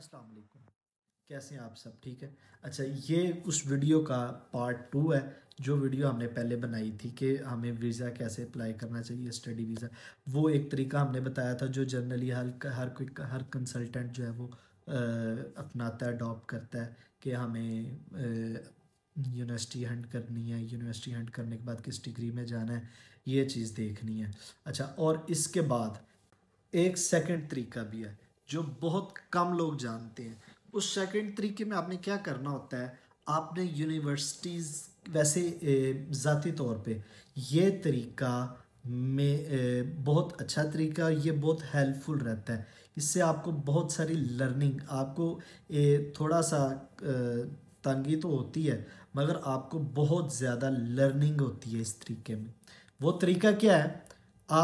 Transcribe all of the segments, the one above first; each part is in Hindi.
अस्सलाम वालेकुम कैसे हैं आप सब ठीक है अच्छा ये उस वीडियो का पार्ट टू है जो वीडियो हमने पहले बनाई थी कि हमें वीज़ा कैसे अप्लाई करना चाहिए स्टडी वीज़ा वो एक तरीका हमने बताया था जो जनरली हर हर कोई हर कंसल्टेंट जो है वो आ, अपनाता है अडॉप्ट करता है कि हमें यूनिवर्सिटी हंड करनी है यूनिवर्सिटी हंड करने के बाद किस डिग्री में जाना है ये चीज़ देखनी है अच्छा और इसके बाद एक सेकेंड तरीका भी है जो बहुत कम लोग जानते हैं उस सेकंड तरीके में आपने क्या करना होता है आपने यूनिवर्सिटीज़ वैसे ज़ाती तौर पे ये तरीका में बहुत अच्छा तरीका ये बहुत हेल्पफुल रहता है इससे आपको बहुत सारी लर्निंग आपको थोड़ा सा तंगी तो होती है मगर आपको बहुत ज़्यादा लर्निंग होती है इस तरीके में वो तरीका क्या है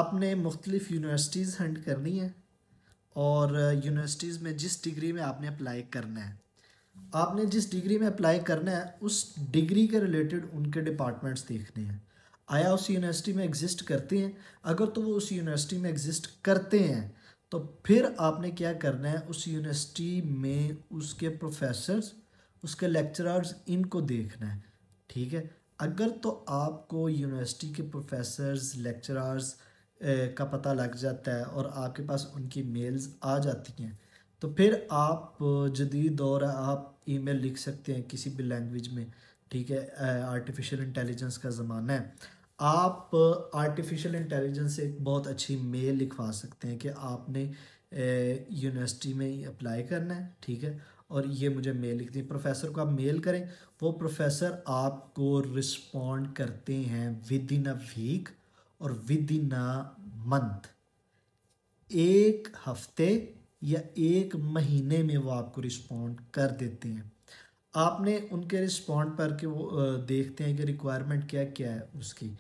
आपने मुख्तलिफ़ यूनिवर्सिटीज़ हंड करनी है और यूनिवर्सिटीज़ में जिस डिग्री में आपने अप्लाई करना है आपने जिस डिग्री में अप्लाई करना है उस डिग्री के रिलेटेड उनके डिपार्टमेंट्स देखने हैं आया उस यूनिवर्सिटी में एग्जिस्ट करते हैं अगर तो वो उस यूनिवर्सिटी में एग्जिस्ट करते हैं तो फिर आपने क्या करना है उस यूनिवर्सिटी में उसके प्रोफेसर्स उसके लेक्चरर्स इनको देखना है ठीक है अगर तो आपको यूनिवर्सिटी के प्रोफेसर्स लेक्चरर्स का पता लग जाता है और आपके पास उनकी मेल्स आ जाती हैं तो फिर आप जदीद दौर है आप ईमेल लिख सकते हैं किसी भी लैंग्वेज में ठीक है आर्टिफिशियल इंटेलिजेंस का ज़माना है आप आर्टिफिशियल इंटेलिजेंस से एक बहुत अच्छी मेल लिखवा सकते हैं कि आपने यूनिवर्सिटी में अप्लाई करना है ठीक है और ये मुझे मेल लिख है प्रोफेसर को आप मेल करें वो प्रोफेसर आपको रिस्पॉन्ड करते हैं विद इन अ वीक और विद इन अ मंथ एक हफ्ते या एक महीने में वो आपको रिस्पॉन्ड कर देते हैं आपने उनके रिस्पॉन्ड पर के वो देखते हैं कि रिक्वायरमेंट क्या क्या है उसकी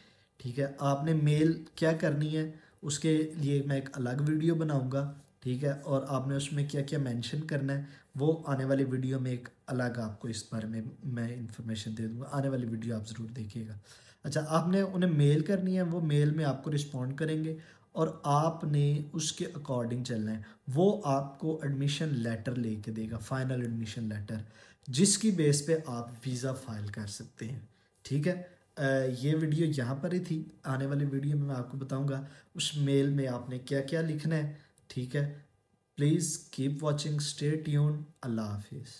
ठीक है आपने मेल क्या करनी है उसके लिए मैं एक अलग वीडियो बनाऊंगा ठीक है और आपने उसमें क्या क्या मेंशन करना है वो आने वाली वीडियो में एक अलग आपको इस बारे में मैं इन्फॉर्मेशन दे दूँगा आने वाली वीडियो आप ज़रूर देखिएगा अच्छा आपने उन्हें मेल करनी है वो मेल में आपको रिस्पॉन्ड करेंगे और आपने उसके अकॉर्डिंग चलना है वो आपको एडमिशन लेटर ले देगा फाइनल एडमिशन लेटर जिसकी बेस पर आप वीज़ा फाइल कर सकते हैं ठीक है ये वीडियो यहाँ पर ही थी आने वाली वीडियो में मैं आपको बताऊँगा उस मेल में आपने क्या क्या लिखना है ठीक है please keep watching stay tune अल्लाह हाफिज़